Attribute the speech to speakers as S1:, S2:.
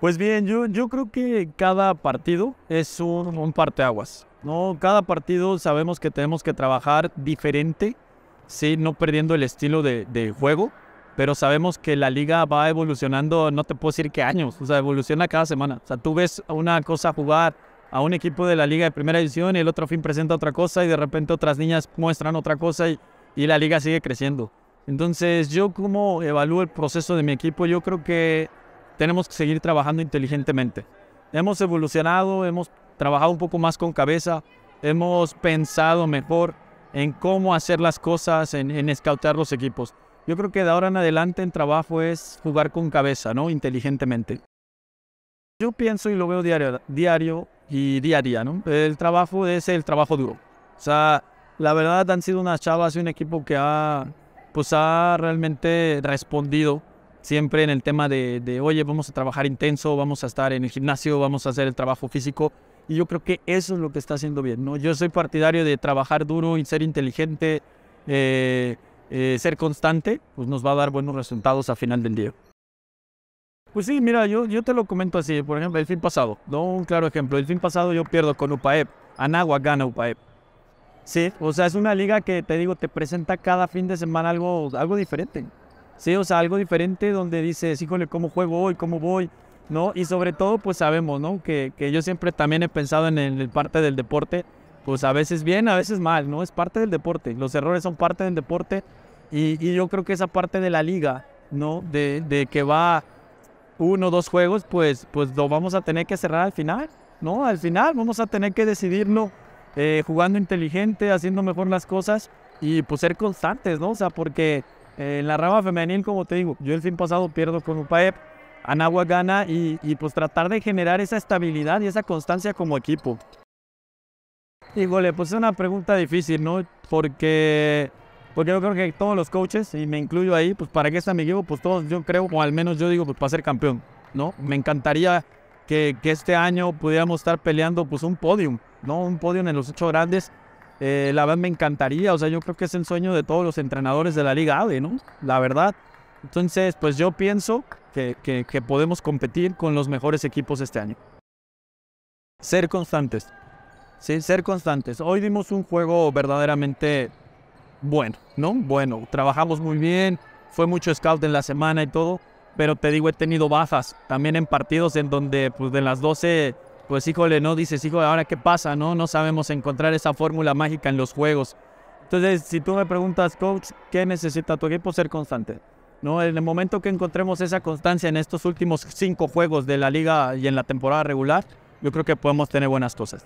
S1: Pues bien, yo, yo creo que cada partido es un, parteaguas. ¿no? Cada partido sabemos que tenemos que trabajar diferente, ¿sí? no perdiendo el estilo de, juego, pero sabemos que la liga va evolucionando, no te puedo decir qué años, o sea, evoluciona cada semana. O sea, tú ves una cosa jugar a un equipo de la liga de primera división y el otro fin presenta otra cosa y de repente otras niñas muestran otra cosa y, y la liga sigue creciendo. Entonces, yo como evalúo el proceso de mi equipo, yo creo que tenemos que seguir trabajando inteligentemente. Hemos evolucionado, hemos trabajado un poco más con cabeza, hemos pensado mejor en cómo hacer las cosas, en, en los equipos. Yo creo que de ahora en adelante en trabajo es jugar con cabeza, ¿no? Inteligentemente. Yo pienso y lo veo diario, diario y día a día, ¿no? El trabajo es el trabajo duro. O sea, la verdad han sido unas chavas y un equipo que ha, pues ha realmente respondido siempre en el tema de, oye, vamos a trabajar intenso, vamos a estar en el gimnasio, vamos a hacer el trabajo físico. Y yo creo que eso es lo que está haciendo bien. ¿no? Yo soy partidario de trabajar duro y ser inteligente, eh, eh, ser constante, pues nos va a dar buenos resultados a final del día. Pues sí, mira, yo, yo te lo comento así. Por ejemplo, el fin pasado, ¿no? un claro ejemplo. El fin pasado yo pierdo con UPAEP. Anagua gana UPAEP. Sí, o sea, es una liga que te digo, te presenta cada fin de semana algo, algo diferente. ¿sí? O sea, algo diferente donde dices, híjole, ¿cómo juego hoy? ¿Cómo voy? ¿No? Y sobre todo, pues sabemos, ¿no? Que, yo siempre también he pensado en el parte del deporte, pues a veces bien, a veces mal, ¿no? Es parte del deporte, los errores son parte del deporte y, yo creo que esa parte de la liga, ¿no? De, que va uno o dos juegos, pues, pues lo vamos a tener que cerrar al final, ¿no? Al final vamos a tener que decidirlo eh, jugando inteligente, haciendo mejor las cosas y pues ser constantes, ¿no? O sea, porque en la rama femenil, como te digo, yo el fin pasado pierdo con UPAEP, Anagua gana y, pues tratar de generar esa estabilidad y esa constancia como equipo. Híjole, pues es una pregunta difícil, ¿no? Porque, porque yo creo que todos los coaches, y me incluyo ahí, pues para que está mi equipo, pues todos yo creo, o al menos yo digo, pues para ser campeón, ¿no? Me encantaría que, que este año pudiéramos estar peleando pues un podium, ¿no? Un podium en los ocho grandes eh, la verdad me encantaría, o sea, yo creo que es el sueño de todos los entrenadores de la Liga AVE, ¿no? La verdad. Entonces, pues yo pienso que, podemos competir con los mejores equipos este año. Ser constantes. Sí, ser constantes. Hoy dimos un juego verdaderamente bueno, ¿no? Bueno, trabajamos muy bien, fue mucho scout en la semana y todo, pero te digo, he tenido bajas también en partidos en donde pues de las 12 pues híjole, no dices, híjole, ahora qué pasa, ¿no? No sabemos encontrar esa fórmula mágica en los juegos. Entonces, si tú me preguntas, coach, ¿qué necesita tu equipo? Ser constante. ¿no? En el momento que encontremos esa constancia en estos últimos cinco juegos de la liga y en la temporada regular, yo creo que podemos tener buenas cosas.